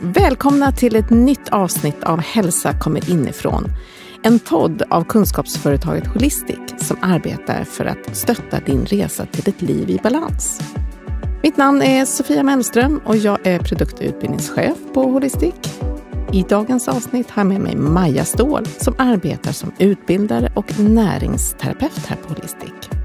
Välkomna till ett nytt avsnitt av Hälsa kommer inifrån. En podd av kunskapsföretaget Holistic som arbetar för att stötta din resa till ett liv i balans. Mitt namn är Sofia Mellström och jag är produktutbildningschef på Holistic. I dagens avsnitt har jag med mig Maja Ståhl som arbetar som utbildare och näringsterapeut här på Holistic.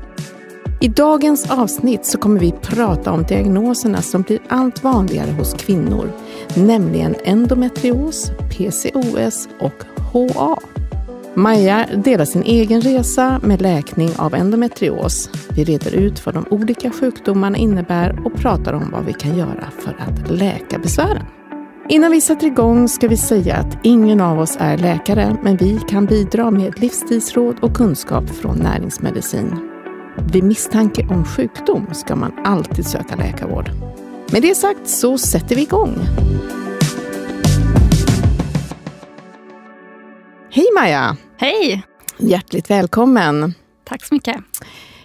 I dagens avsnitt så kommer vi prata om diagnoserna som blir allt vanligare hos kvinnor, nämligen endometrios, PCOS och HA. Maja delar sin egen resa med läkning av endometrios. Vi reder ut vad de olika sjukdomarna innebär och pratar om vad vi kan göra för att läka besvären. Innan vi sätter igång ska vi säga att ingen av oss är läkare, men vi kan bidra med livsstilsråd och kunskap från näringsmedicin. Vid misstanke om sjukdom ska man alltid söka läkarvård. Med det sagt så sätter vi igång. Hej Maja! Hej! Hjärtligt välkommen. Tack så mycket.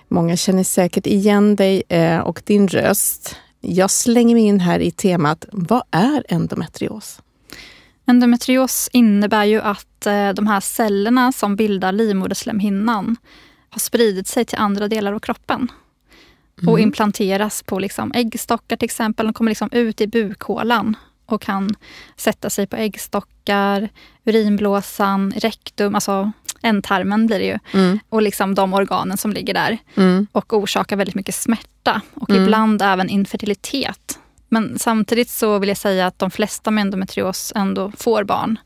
Många känner säkert igen dig eh, och din röst. Jag slänger mig in här i temat, vad är endometrios? Endometrios innebär ju att eh, de här cellerna som bildar livmoderslemhinnan, har spridit sig till andra delar av kroppen. Mm. Och implanteras på liksom äggstockar till exempel. De kommer liksom ut i bukhålan och kan sätta sig på äggstockar, urinblåsan, rektum, alltså ändtarmen blir det ju. Mm. Och liksom de organen som ligger där. Mm. Och orsakar väldigt mycket smärta och mm. ibland även infertilitet. Men samtidigt så vill jag säga att de flesta med endometrios ändå får barn.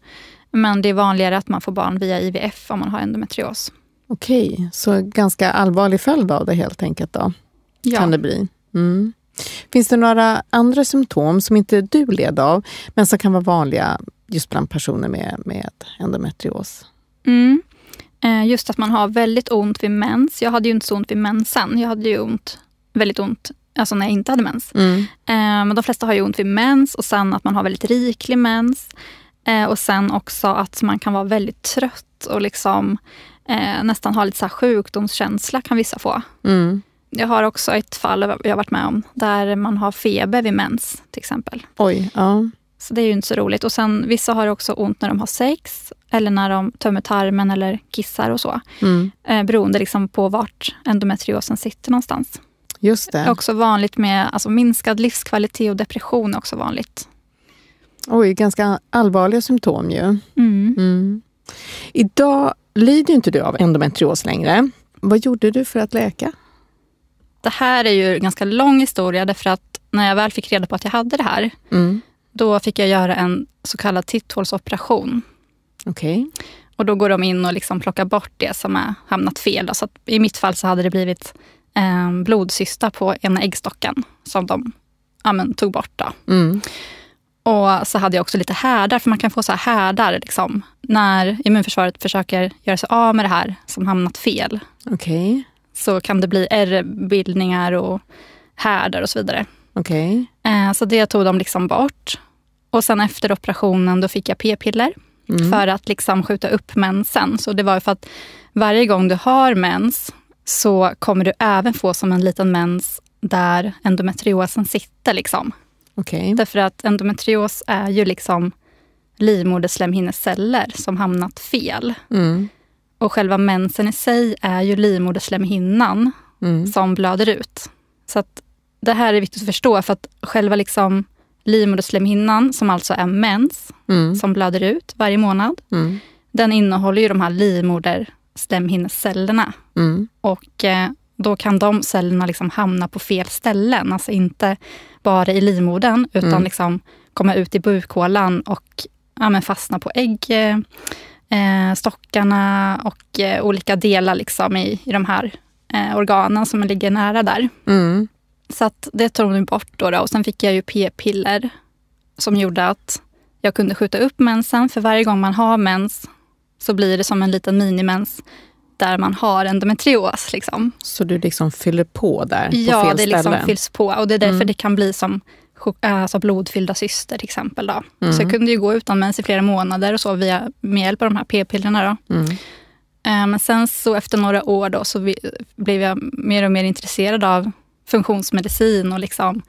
Men det är vanligare att man får barn via IVF om man har endometrios. Okej, så ganska allvarlig följd av det helt enkelt då? Ja. Kan det bli. Mm. Finns det några andra symptom som inte du led av, men som kan vara vanliga just bland personer med, med endometrios? Mm. Eh, just att man har väldigt ont vid mens. Jag hade ju inte så ont vid mensen. Jag hade ju ont, väldigt ont alltså när jag inte hade mens. Mm. Eh, men de flesta har ju ont vid mens och sen att man har väldigt riklig mens. Eh, och sen också att man kan vara väldigt trött och liksom eh, nästan har lite så sjukdomskänsla kan vissa få. Mm. Jag har också ett fall jag varit med om där man har feber vid mens till exempel. Oj, ja. Så det är ju inte så roligt. Och sen vissa har också ont när de har sex eller när de tömmer tarmen eller kissar och så. Mm. Eh, beroende liksom på vart endometriosen sitter någonstans. Just det. det är också vanligt med alltså, minskad livskvalitet och depression är också vanligt. Oj, ganska allvarliga symptom ju. Mm. Mm. Idag lider inte du av endometrios längre. Vad gjorde du för att läka? Det här är ju en ganska lång historia därför att när jag väl fick reda på att jag hade det här, mm. då fick jag göra en så kallad titthålsoperation. Okej. Okay. Och då går de in och liksom plockar bort det som har hamnat fel. Då. Så I mitt fall så hade det blivit eh, blodcysta på ena äggstocken som de ja, men, tog bort. Då. Mm. Och så hade jag också lite härdar, för man kan få så här härdar liksom, när immunförsvaret försöker göra sig av med det här som hamnat fel. Okay. Så kan det bli R-bildningar och härdar och så vidare. Okay. Eh, så det tog de liksom bort. Och sen efter operationen då fick jag p-piller mm. för att liksom skjuta upp mensen. Så det var för att varje gång du har mens så kommer du även få som en liten mens där endometriosen sitter. Liksom. Okay. Därför att endometrios är ju liksom livmoderslemhinneceller som hamnat fel. Mm. Och själva mensen i sig är ju livmoderslemhinnan mm. som blöder ut. Så att det här är viktigt att förstå för att själva liksom livmoderslemhinnan, som alltså är mens, mm. som blöder ut varje månad, mm. den innehåller ju de här livmoderslemhinnecellerna. Mm. Och eh, då kan de cellerna liksom hamna på fel ställen. Alltså inte bara i livmodern, utan mm. liksom komma ut i bukhålan och ja, fastna på äggstockarna eh, och eh, olika delar liksom i, i de här eh, organen som ligger nära där. Mm. Så att det tog de bort. Då, då, Och Sen fick jag ju p-piller som gjorde att jag kunde skjuta upp mensen. För varje gång man har mens så blir det som en liten minimens där man har endometrios. Liksom. Så du liksom fyller på där? På ja, fel det liksom fylls på. Och det är därför mm. det kan bli som alltså blodfyllda cyster till exempel. Då. Mm. Så jag kunde ju gå utan mens i flera månader och så via, med hjälp av de här p-pillerna. Då. Mm. Eh, men sen så efter några år då så vi, blev jag mer och mer intresserad av funktionsmedicin och liksom,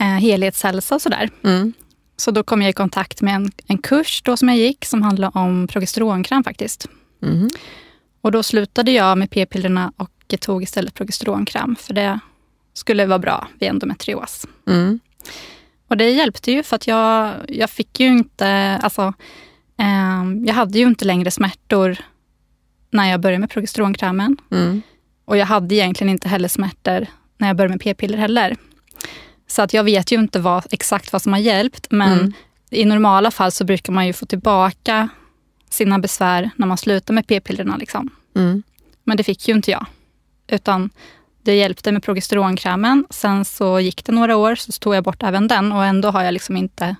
eh, helhetshälsa och sådär. Mm. Så då kom jag i kontakt med en, en kurs då som jag gick som handlade om progesteronkräm faktiskt. Mm. Och då slutade jag med p-pillerna och tog istället progesteronkräm, för det skulle vara bra vid endometrios. Mm. Och det hjälpte ju för att jag, jag fick ju inte, alltså, eh, jag hade ju inte längre smärtor när jag började med progesteronkrämen. Mm. Och jag hade egentligen inte heller smärtor när jag började med p-piller heller. Så att jag vet ju inte vad, exakt vad som har hjälpt, men mm. i normala fall så brukar man ju få tillbaka sina besvär när man slutar med p-pillerna. Liksom. Mm. Men det fick ju inte jag. Utan det hjälpte med progesteronkrämen. Sen så gick det några år, så tog jag bort även den och ändå har jag liksom inte,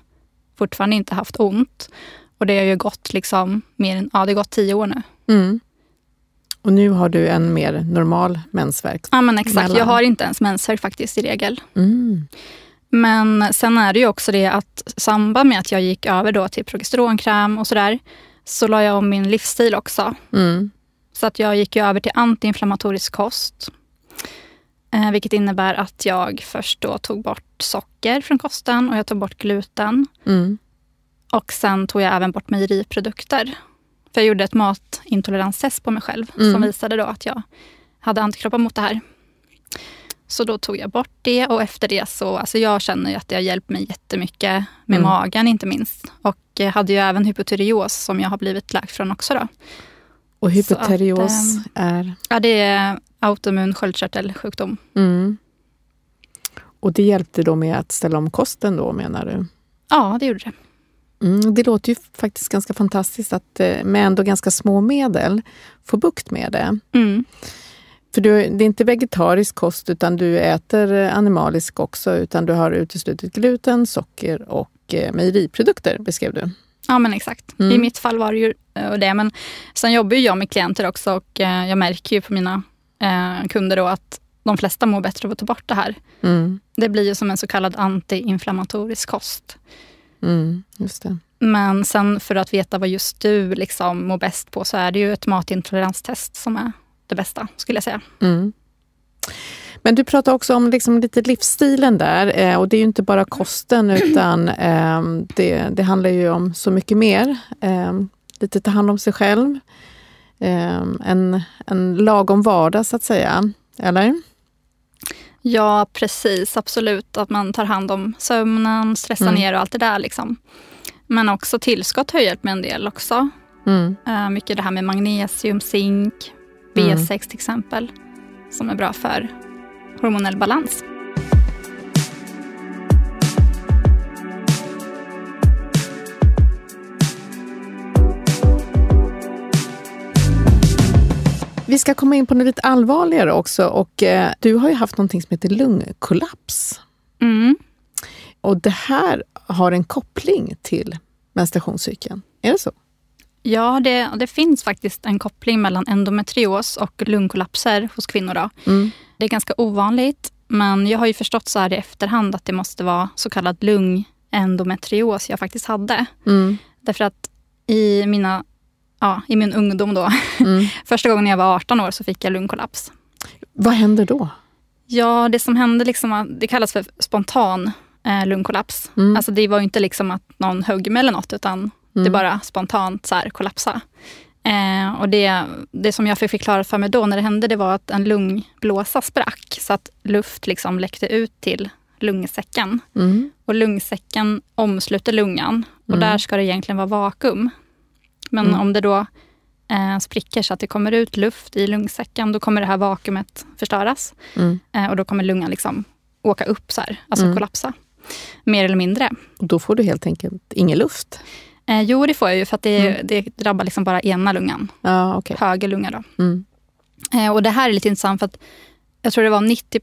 fortfarande inte haft ont. Och det har ju gått liksom mer än, ja det har gått tio år nu. Mm. Och nu har du en mer normal mensvärk? Ja men exakt, mellan. jag har inte ens mensvärk faktiskt i regel. Mm. Men sen är det ju också det att samband med att jag gick över då till progesteronkräm och sådär, så la jag om min livsstil också. Mm. Så att jag gick över till antiinflammatorisk kost. Eh, vilket innebär att jag först då tog bort socker från kosten och jag tog bort gluten. Mm. Och sen tog jag även bort mejeriprodukter. För jag gjorde ett matintoleranstest på mig själv mm. som visade då att jag hade antikroppar mot det här. Så då tog jag bort det och efter det så, alltså jag känner ju att det har hjälpt mig jättemycket med mm. magen inte minst. Och jag eh, hade ju även hypotyreos som jag har blivit läkt från också då. Och hypotyreos att, ehm, är? Ja, det är autoimmun sköldkörtelsjukdom. Mm. Och det hjälpte då med att ställa om kosten då menar du? Ja, det gjorde det. Mm, det låter ju faktiskt ganska fantastiskt att eh, med ändå ganska små medel få bukt med det. Mm du, det är inte vegetarisk kost utan du äter eh, animalisk också utan du har uteslutit gluten, socker och eh, mejeriprodukter beskrev du. Ja men exakt. Mm. I mitt fall var det ju eh, det. Men sen jobbar ju jag med klienter också och jag märker ju på mina kunder då att de flesta mår bättre av att ta bort det här. Mm. Det blir ju som en så kallad antiinflammatorisk kost. Mm, just det. Men sen för att veta vad just du liksom mår bäst på så är det ju ett matintoleranstest som är det bästa, skulle jag säga. Mm. Men du pratar också om liksom lite livsstilen där eh, och det är ju inte bara kosten utan ehm, det, det handlar ju om så mycket mer. Ehm, lite ta hand om sig själv. Ehm, en, en lagom vardag så att säga, eller? Ja, precis. Absolut. Att man tar hand om sömnen, stressar mm. ner och allt det där. Liksom. Men också tillskott har hjälpt mig en del också. Mm. Eh, mycket det här med magnesium, zink, B6 mm. till exempel, som är bra för hormonell balans. Vi ska komma in på något lite allvarligare också. Och, eh, du har ju haft någonting som heter lungkollaps. Mm. Och det här har en koppling till menstruationscykeln. Är det så? Ja, det, det, finns faktiskt en koppling mellan endometrios och lungkollapser hos kvinnor. Då. Mm. Det är ganska ovanligt, men jag har ju förstått så här i efterhand att det måste vara så kallad lungendometrios jag faktiskt hade. Mm. Därför att i, mina, ja, i min ungdom då, mm. första gången jag var 18 år så fick jag lungkollaps. Vad händer då? Ja, det som hände, liksom, det kallas för spontan eh, lungkollaps. Mm. Alltså det var inte liksom att någon högg mig eller något, utan Mm. Det bara spontant så här, kollapsa. Eh, och det, det som jag fick förklara för mig då när det hände, det var att en lungblåsa sprack. Så att luft liksom läckte ut till lungsäcken. Mm. Och lungsäcken omsluter lungan. Och där mm. ska det egentligen vara vakuum. Men mm. om det då eh, spricker så att det kommer ut luft i lungsäcken, då kommer det här vakuumet förstöras. Mm. Eh, och då kommer lungan liksom åka upp, så här, alltså mm. kollapsa. Mer eller mindre. då får du helt enkelt ingen luft? Eh, jo, det får jag ju för att det, mm. det drabbar liksom bara ena lungan. Ah, okay. Höger lunga då. Mm. Eh, och det här är lite intressant för att jag tror det var 90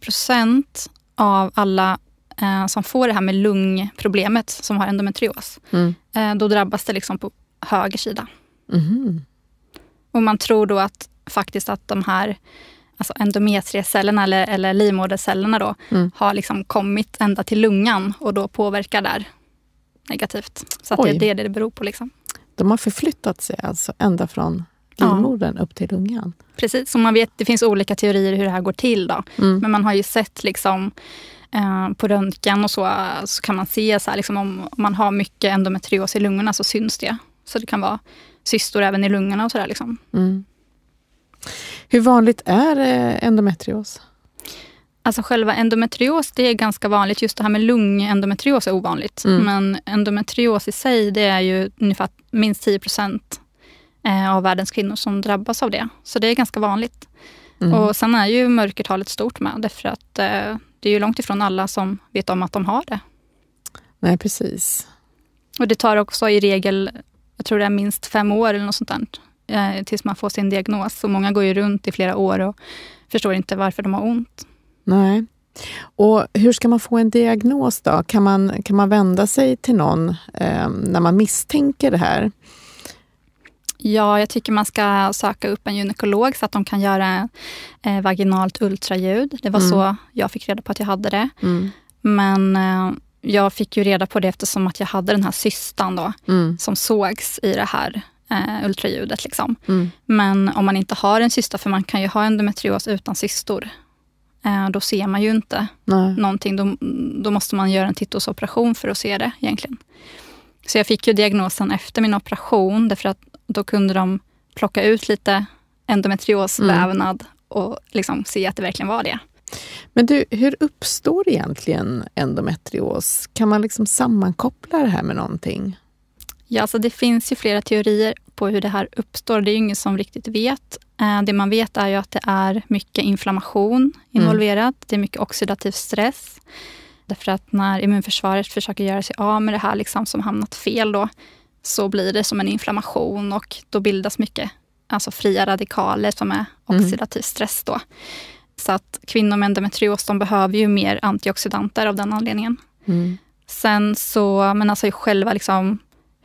av alla eh, som får det här med lungproblemet, som har endometrios, mm. Eh, då drabbas det liksom på höger sida. Mhm. Och man tror då att faktiskt att de här alltså endometriecellerna eller, eller livmodercellerna då, mm. har liksom kommit ända till lungan och då påverkar där negativt. Så det är det det beror på. Liksom. De har förflyttat sig alltså ända från livmodern ja. upp till lungan? Precis, som man vet, det finns olika teorier hur det här går till. Då. Mm. Men man har ju sett liksom, eh, på röntgen och så, eh, så kan man se så här, liksom, om, om, man har mycket endometrios i lungorna så syns det. Så det kan vara cystor även i lungorna och sådär. Liksom. Mm. Hur vanligt är eh, endometrios? Alltså själva endometrios, det är ganska vanligt. Just det här med lungendometrios är ovanligt. Mm. Men endometrios i sig, det är ju ungefär minst 10 procent eh, av världens kvinnor som drabbas av det. Så det är ganska vanligt. Mm. Och sen är ju mörkertalet stort med, därför att eh, det är ju långt ifrån alla som vet om att de har det. Nej, precis. Och det tar också i regel, jag tror det är minst fem år eller något sånt där, eh, tills man får sin diagnos. Så många går ju runt i flera år och förstår inte varför de har ont. Nej. Och Hur ska man få en diagnos då? Kan man, kan man vända sig till någon eh, när man misstänker det här? Ja, jag tycker man ska söka upp en gynekolog så att de kan göra eh, vaginalt ultraljud. Det var mm. så jag fick reda på att jag hade det. Mm. Men eh, jag fick ju reda på det eftersom att jag hade den här cystan då, mm. som sågs i det här eh, ultraljudet. Liksom. Mm. Men om man inte har en cysta, för man kan ju ha endometrios utan cystor. Eh, då ser man ju inte Nej. någonting. Då, då, måste man göra en titthålsoperation för att se det egentligen. Så jag fick ju diagnosen efter min operation, därför att då kunde de plocka ut lite endometriosvävnad mm. och liksom se att det verkligen var det. Men du, hur uppstår egentligen endometrios? Kan man liksom sammankoppla det här med någonting? Ja, alltså det finns ju flera teorier på hur det här uppstår. Det är ju ingen som riktigt vet. Eh, det man vet är ju att det är mycket inflammation involverat. Mm. Det är mycket oxidativ stress. Därför att när immunförsvaret försöker göra sig av med det här liksom som hamnat fel då, så blir det som en inflammation och då bildas mycket alltså fria radikaler som är mm. oxidativ mm. stress. Då. Så att kvinnor med endometrios de behöver ju mer antioxidanter av den anledningen. Mm. Sen så, men alltså själva liksom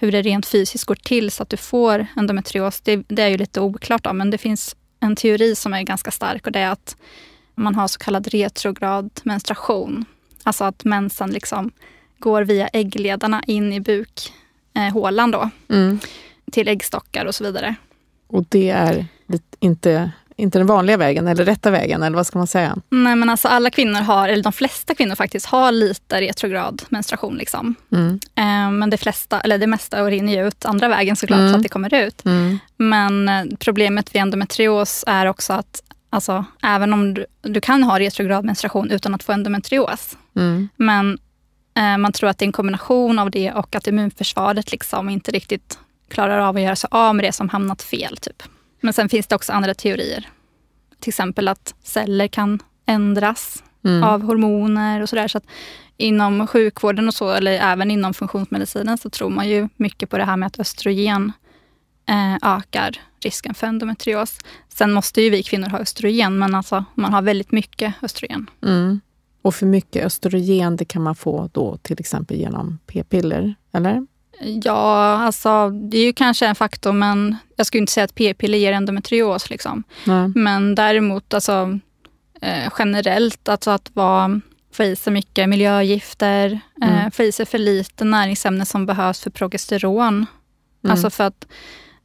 hur det rent fysiskt går till så att du får endometrios, det, det är ju lite oklart då, men det finns en teori som är ganska stark och det är att man har så kallad retrograd menstruation. Alltså att mensen liksom går via äggledarna in i bukhålan eh, då. Mm. Till äggstockar och så vidare. Och det är inte inte den vanliga vägen eller rätta vägen eller vad ska man säga? Nej men alltså alla kvinnor har, eller de flesta kvinnor faktiskt, har lite retrograd menstruation. Liksom. Mm. Eh, men det flesta, eller det mesta rinner ju ut andra vägen såklart mm. så att mm. det kommer ut. Mm. Men eh, problemet vid endometrios är också att alltså, även om du, du kan ha retrograd menstruation utan att få endometrios. Mm. Men eh, man tror att det är en kombination av det och att immunförsvaret liksom inte riktigt klarar av att göra sig av med det som hamnat fel. typ. Men sen finns det också andra teorier. Till exempel att celler kan ändras mm. av hormoner och sådär. Så att inom sjukvården och så, eller även inom funktionsmedicinen, så tror man ju mycket på det här med att östrogen eh, ökar risken för endometrios. Sen måste ju vi kvinnor ha östrogen, men alltså man har väldigt mycket östrogen. Mm. Och för mycket östrogen, det kan man få då till exempel genom p-piller, eller? Ja, alltså det är ju kanske en faktor, men jag skulle inte säga att p-piller ger endometrios. Liksom. Men däremot alltså, eh, generellt, alltså att vara, få i sig mycket miljögifter, eh, mm. eh, få i sig för lite näringsämnen som behövs för progesteron. Mm. Alltså för att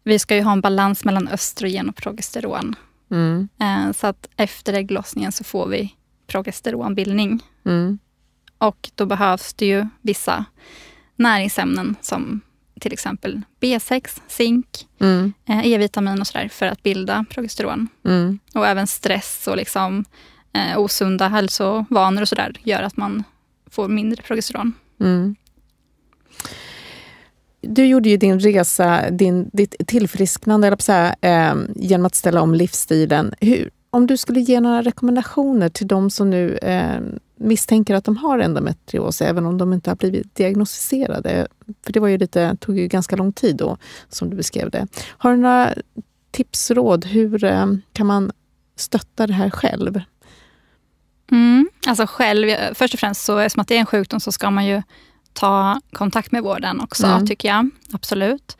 vi ska ju ha en balans mellan östrogen och progesteron. Mm. Eh, så att efter ägglossningen så får vi progesteronbildning. Mm. Och då behövs det ju vissa näringsämnen som till exempel B6, zink, mm. Eh, E-vitamin och sådär för att bilda progesteron. Mm. Och även stress och liksom, eh, osunda hälsovanor och sådär gör att man får mindre progesteron. Mm. Du gjorde ju din resa, din, ditt tillfrisknande, eller säga, eh, genom att ställa om livsstilen. Hur, om du skulle ge några rekommendationer till de som nu eh, misstänker att de har endometrios, även om de inte har blivit diagnostiserade. För det var ju lite, tog ju ganska lång tid då, som du beskrev det. Har du några tips, råd? Hur eh, kan man stötta det här själv? Mm, alltså själv, först och främst, så eftersom att det är en sjukdom, så ska man ju ta kontakt med vården också, mm. tycker jag. Absolut.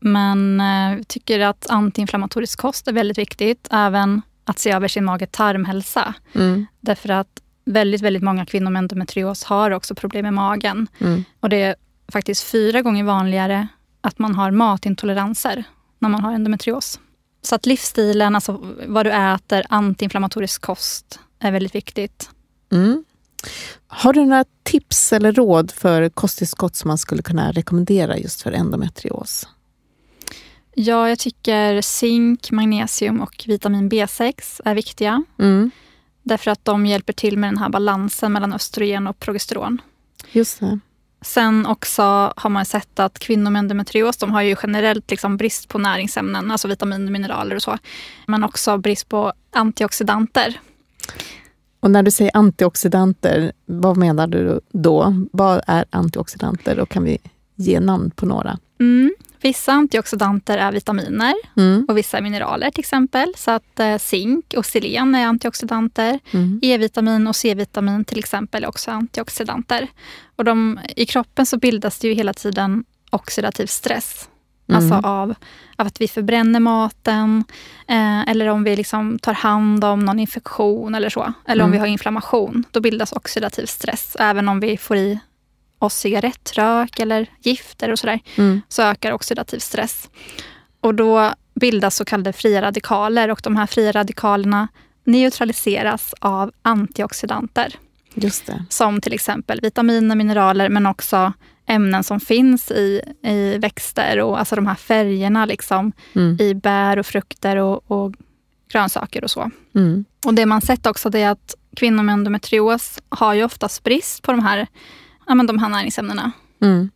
Men jag eh, tycker att antiinflammatorisk kost är väldigt viktigt. Även att se över sin mage-tarmhälsa. Mm. Därför att väldigt, väldigt många kvinnor med endometrios har också problem med magen. Mm. Och det är faktiskt fyra gånger vanligare att man har matintoleranser när man har endometrios. Så att livsstilen, alltså vad du äter, antiinflammatorisk kost är väldigt viktigt. Mm. Har du några tips eller råd för kosttillskott som man skulle kunna rekommendera just för endometrios? Ja, jag tycker zink, magnesium och vitamin B6 är viktiga. Mm. Därför att de hjälper till med den här balansen mellan östrogen och progesteron. Just det. Sen också har man sett att kvinnor med endometrios de har ju generellt liksom brist på näringsämnen, alltså vitaminer, mineraler och så. Men också brist på antioxidanter. Och när du säger antioxidanter, vad menar du då? Vad är antioxidanter och kan vi ge namn på några? Mm. Vissa antioxidanter är vitaminer mm. och vissa är mineraler till exempel. Så att eh, zink och selen är antioxidanter. Mm. E-vitamin och C-vitamin till exempel är också antioxidanter. Och de, I kroppen så bildas det ju hela tiden oxidativ stress. Alltså mm. Alltså av, av, att vi förbränner maten eh, eller om vi liksom tar hand om någon infektion eller så. Eller om mm. vi har inflammation. Då bildas oxidativ stress även om vi får i och cigarettrök eller gifter och sådär, mm. så ökar oxidativ stress. Och då bildas så kallade fria radikaler och de här fria radikalerna neutraliseras av antioxidanter. Just det. Som till exempel vitaminer, mineraler men också ämnen som finns i, i växter och alltså de här färgerna liksom, mm. i bär och frukter och, och grönsaker och så. Mm. Och Det man sett också det är att kvinnor med endometrios har ju oftast brist på de här ja, men de här näringsämnena. Mm.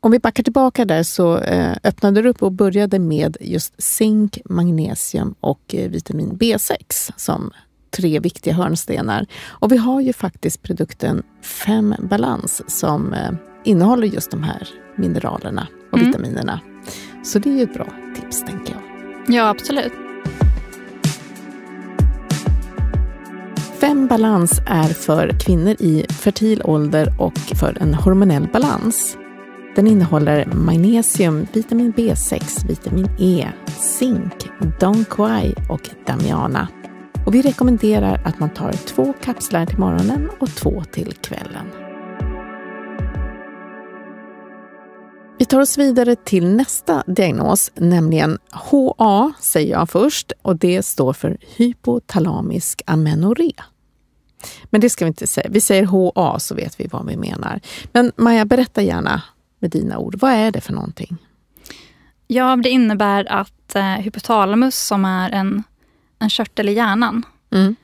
Om vi backar tillbaka där så eh, öppnade du upp och började med just zink, magnesium och eh, vitamin B6 som tre viktiga hörnstenar. Och vi har ju faktiskt produkten Fem Balans som eh, innehåller just de här mineralerna och mm. vitaminerna. Så det är ju ett bra tips tänker jag. Ja, absolut. Fem balans är för kvinnor i fertil ålder och för en hormonell balans. Den innehåller magnesium, vitamin B6, vitamin E, zink, Don Quai och Damiana. Och vi rekommenderar att man tar två kapslar till morgonen och två till kvällen. tar oss vidare till nästa diagnos, nämligen HA säger jag först och det står för hypotalamisk amenorré. Men det ska vi inte säga. Vi säger HA så vet vi vad vi menar. Men Maja, berätta gärna med dina ord. Vad är det för någonting? Ja, det innebär att eh, hypotalamus som är en, en körtel i hjärnan. Mm.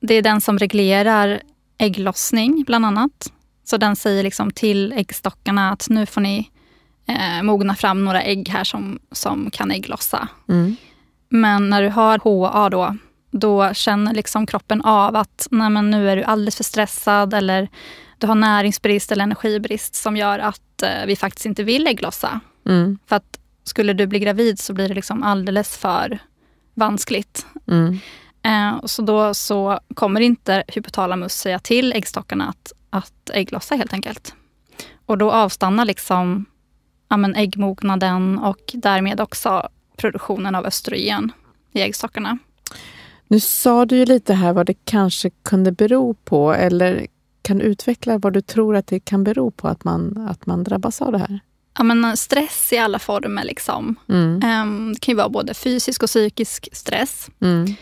Det är den som reglerar ägglossning bland annat. Så den säger liksom till äggstockarna att nu får ni eh, mogna fram några ägg här som, som kan ägglossa. Mm. Men när du har HA då, då känner liksom kroppen av att nej men nu är du alldeles för stressad eller du har näringsbrist eller energibrist som gör att eh, vi faktiskt inte vill ägglossa. Mm. För att skulle du bli gravid så blir det liksom alldeles för vanskligt. Mm. Eh, så då så kommer inte hypotalamus säga till äggstockarna att, att ägglossa helt enkelt. Och då avstannar liksom ja, men äggmognaden och därmed också produktionen av östrogen i äggstockarna. Nu sa du ju lite här vad det kanske kunde bero på, eller kan du utveckla vad du tror att det kan bero på att man, att man drabbas av det här? Ja, men stress i alla former. Liksom. Mm. Ehm, det kan ju vara både fysisk och psykisk stress. Mm.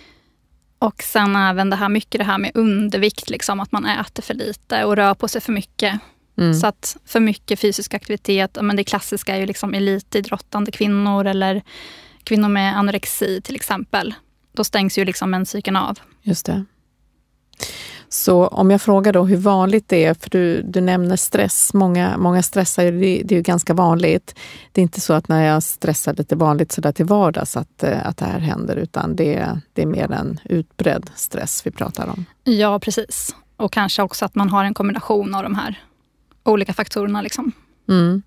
Och sen även det här, mycket det här med undervikt, liksom, att man äter för lite och rör på sig för mycket. Mm. Så att för mycket fysisk aktivitet, men det klassiska är ju liksom elitidrottande kvinnor eller kvinnor med anorexi till exempel. Då stängs ju liksom menscykeln av. Just det. Så om jag frågar då hur vanligt det är, för du, du nämner stress, många, många stressar ju, det, det, är ju ganska vanligt. Det är inte så att när jag stressar lite vanligt sådär till vardags att, eh, att det här händer, utan det, det är mer en utbredd stress vi pratar om. Ja, precis. Och kanske också att man har en kombination av de här olika faktorerna. Liksom. Mm.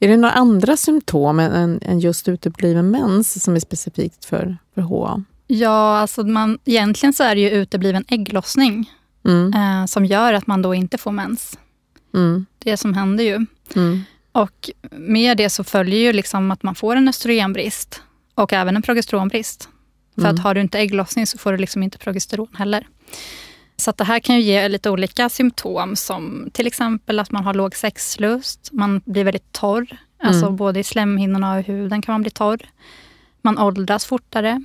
Är det några andra symptom än, än just utebliven mens som är specifikt för, för HA? Ja, alltså man, egentligen så är det ju utebliven ägglossning mm. eh, som gör att man då inte får mens. Mm. Det som händer ju. Mm. Och med det så följer ju liksom att man får en östrogenbrist och även en progesteronbrist. För att mm. har du inte ägglossning så får du liksom inte progesteron heller. Så det här kan ju ge lite olika symptom som till exempel att man har låg sexlust, man blir väldigt torr, alltså mm. alltså både i slemhinnorna och i huden kan man bli torr. Man åldras fortare.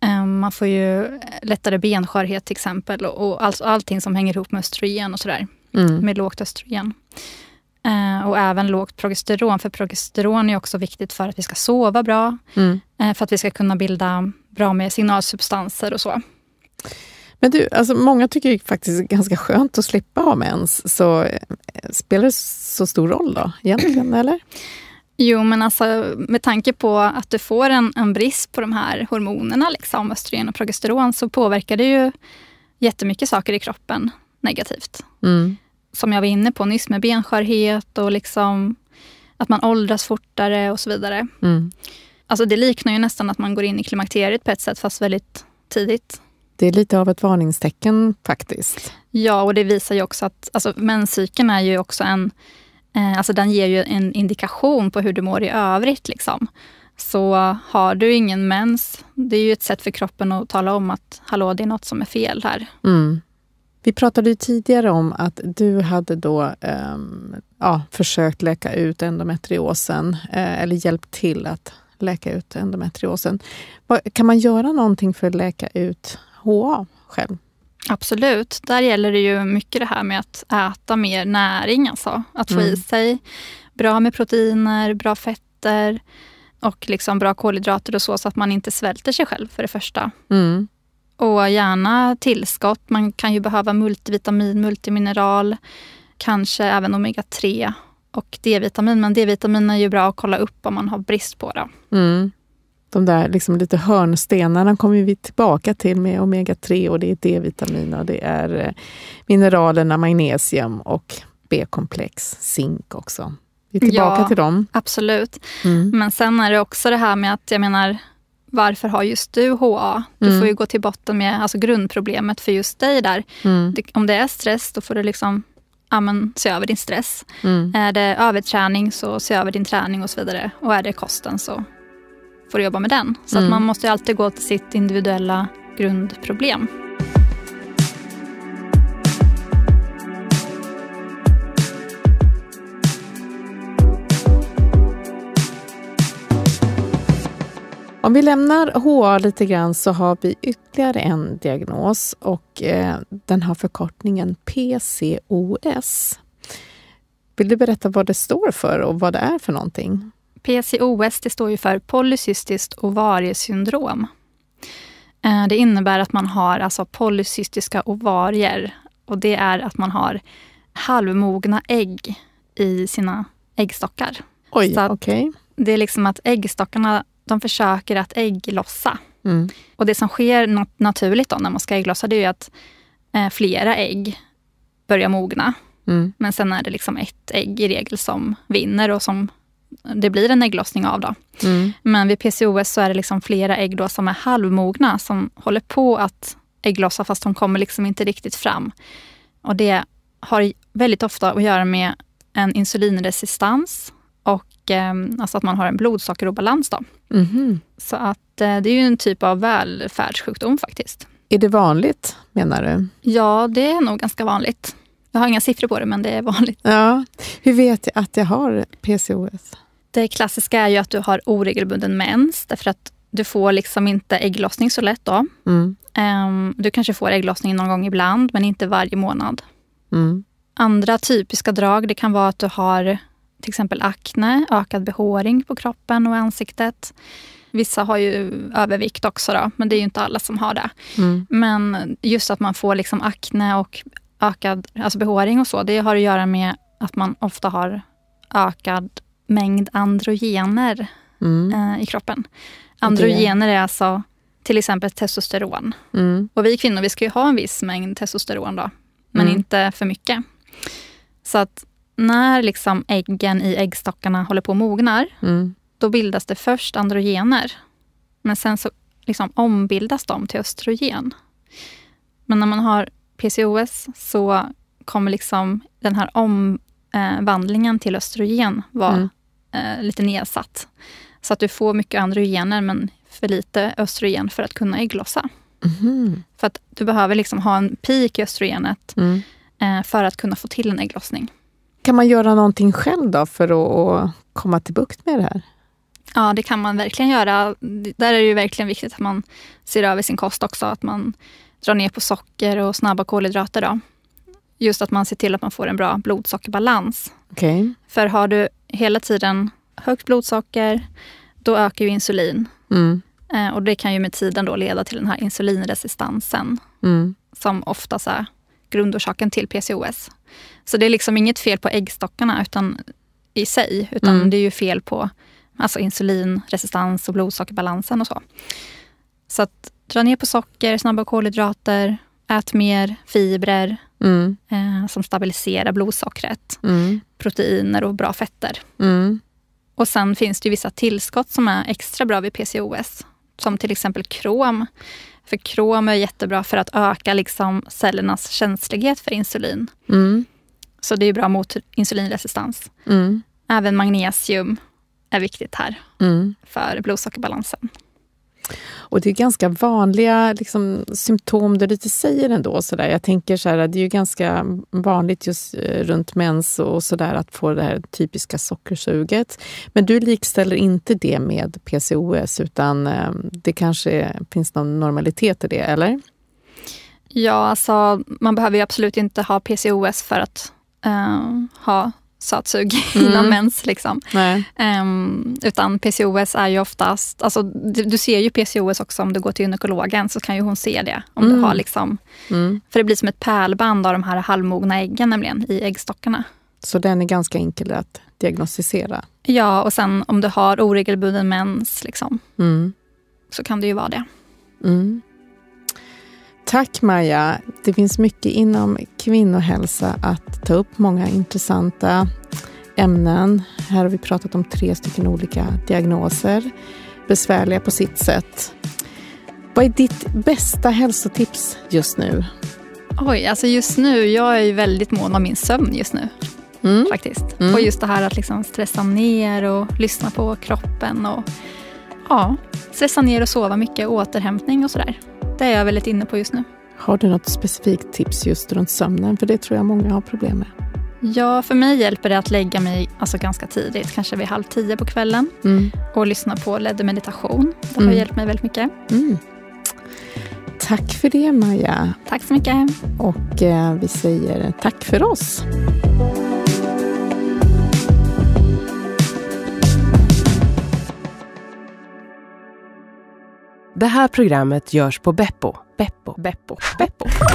Ehm, man får ju lättare benskörhet till exempel och all, allting som hänger ihop med östrogen och sådär, mm. med lågt östrogen. Ehm, och även lågt progesteron, för progesteron är också viktigt för att vi ska sova bra, mm. Eh, för att vi ska kunna bilda bra med signalsubstanser och så. Men du, alltså många tycker ju faktiskt det är ganska skönt att slippa ha mens. Så eh, spelar det så stor roll då egentligen, eller? Jo, men alltså med tanke på att du får en, en brist på de här hormonerna, liksom, östrogen och progesteron, så påverkar det ju jättemycket saker i kroppen negativt. Mm. Som jag var inne på nyss med benskörhet och liksom att man åldras fortare och så vidare. Mm. Alltså det liknar ju nästan att man går in i klimakteriet på ett sätt, fast väldigt tidigt det är lite av ett varningstecken faktiskt. Ja, och det visar ju också att alltså, menscykeln är ju också en... Eh, alltså den ger ju en indikation på hur du mår i övrigt. Liksom. Så har du ingen mens, det är ju ett sätt för kroppen att tala om att hallå, det är något som är fel här. Mm. Vi pratade tidigare om att du hade då eh, ja, försökt läka ut endometriosen eh, eller hjälpt till att läka ut endometriosen. Kan man göra någonting för att läka ut HA själv? Absolut. Där gäller det ju mycket det här med att äta mer näring. Alltså. Att få mm. i sig bra med proteiner, bra fetter och liksom bra kolhydrater och så, så att man inte svälter sig själv för det första. Mm. Och gärna tillskott. Man kan ju behöva multivitamin, multimineral, kanske även omega-3 och D-vitamin. Men D-vitamin är ju bra att kolla upp om man har brist på. Det. Mm de där liksom lite hörnstenarna kommer vi tillbaka till med omega-3 och det är D-vitamin och det är eh, mineralerna magnesium och B-komplex, zink också. Vi är tillbaka ja, till dem. Absolut. Mm. Men sen är det också det här med att jag menar, varför har just du HA? Du mm. får ju mm. gå till botten med alltså grundproblemet för just dig där. Mm. Om det är stress, då får du liksom ja, men, se över din stress. Mm. Är det överträning, så se över din träning och så vidare. Och är det kosten, så får jobba med den. Så mm. att man måste alltid gå till sitt individuella grundproblem. Om vi lämnar HA lite grann så har vi ytterligare en diagnos och eh, den har förkortningen PCOS. Vill du berätta vad det står för och vad det är för någonting? PCOS det står ju för polycystiskt ovariesyndrom. Eh, det innebär att man har alltså polycystiska ovarier och det är att man har halvmogna ägg i sina äggstockar. Oj, okej. Okay. Det är liksom att äggstockarna de försöker att ägglossa. Mm. Och det som sker nat naturligt då när man ska ägglossa det är ju att eh, flera ägg börjar mogna. Mm. Men sen är det liksom ett ägg i regel som vinner och som det blir en ägglossning av. Då. Mm. Men vid PCOS så är det liksom flera ägg då som är halvmogna som håller på att ägglossa fast de kommer liksom inte riktigt fram. Och det har väldigt ofta att göra med en insulinresistans och eh, alltså att man har en blodsockerobalans. Då. Mm. Så att eh, det är ju en typ av välfärdssjukdom faktiskt. Är det vanligt menar du? Ja, det är nog ganska vanligt. Jag har inga siffror på det, men det är vanligt. Ja. Hur vet jag att jag har PCOS? Det klassiska är ju att du har oregelbunden mens, därför att du får liksom inte ägglossning så lätt då. Mm. Um, du kanske får ägglossning någon gång ibland, men inte varje månad. Mm. Andra typiska drag, det kan vara att du har till exempel akne, ökad behåring på kroppen och ansiktet. Vissa har ju övervikt också, då, men det är ju inte alla som har det. Mm. Men just att man får liksom akne och ökad alltså behåring och så, det har att göra med att man ofta har ökad mängd androgener mm. eh, i kroppen. Androgener är alltså till exempel testosteron. Mm. Och vi kvinnor vi ska ju ha en viss mängd testosteron då, men mm. inte för mycket. Så att när liksom äggen i äggstockarna håller på att mognar, mm. då bildas det först androgener. Men sen så liksom ombildas de till östrogen. Men när man har PCOS så kommer liksom den här omvandlingen till östrogen vara mm. Eh, lite nedsatt. Så att du får mycket androgener men för lite östrogen för att kunna ägglossa. Mm. För att du behöver liksom ha en peak i östrogenet mm. Eh, för att kunna få till en ägglossning. Kan man göra någonting själv då för att komma till bukt med det här? Ja, det kan man verkligen göra. Där är det ju verkligen viktigt att man ser över sin kost också. Att man dra ner på socker och snabba kolhydrater. Då. Just att man ser till att man får en bra blodsockerbalans. Okay. För har du hela tiden högt blodsocker, då ökar ju insulin. Mm. Eh, och det kan ju med tiden då leda till den här insulinresistansen. Mm. Som oftast är grundorsaken till PCOS. Så det är liksom inget fel på äggstockarna utan i sig, utan mm. det är ju fel på alltså insulinresistans och blodsockerbalansen och så. Så att dra ner på socker, snabba kolhydrater, ät mer fibrer mm. eh, som stabiliserar blodsockret, mm. proteiner och bra fetter. Mm. Och sen finns det vissa tillskott som är extra bra vid PCOS, som till exempel krom. För krom är jättebra för att öka liksom cellernas känslighet för insulin. Mm. Så det är bra mot insulinresistans. Mm. Även magnesium är viktigt här mm. för blodsockerbalansen. Och det är ganska vanliga liksom, symptom du lite säger ändå. Så där. Jag tänker så här, det är ju ganska vanligt just eh, runt mens och så där, att få det här typiska sockersuget. Men du likställer inte det med PCOS utan eh, det kanske finns någon normalitet i det, eller? Ja, alltså man behöver ju absolut inte ha PCOS för att uh, ha sötsug mm. innan mens. Liksom. Um, utan PCOS är ju oftast, alltså, du, du, ser ju PCOS också om du går till gynekologen så kan ju hon se det. Om mm. du har liksom, mm. För det blir som ett pärlband av de här halvmogna äggen nämligen i äggstockarna. Så den är ganska enkel att diagnostisera? Ja, och sen om du har oregelbunden mens liksom, mm. så kan det ju vara det. Mm. Tack Maja. Det finns mycket inom kvinnohälsa att ta upp, många intressanta ämnen. Här har vi pratat om tre stycken olika diagnoser, besvärliga på sitt sätt. Vad är ditt bästa hälsotips just nu? Oj, alltså just nu, jag är väldigt mån om min sömn just nu. Mm. Faktiskt. Mm. Och just det här att liksom stressa ner och lyssna på kroppen och ja, stressa ner och sova mycket, återhämtning och sådär. Det är jag väldigt inne på just nu. Har du något specifikt tips just runt sömnen? För det tror jag många har problem med. Ja, för mig hjälper det att lägga mig alltså ganska tidigt, kanske vid halv tio på kvällen mm. och lyssna på ledd meditation. Det har mm. hjälpt mig väldigt mycket. Mm. Tack för det Maja. Tack så mycket. Och eh, vi säger tack för oss. Det här programmet görs på Beppo. Beppo. Beppo. Beppo.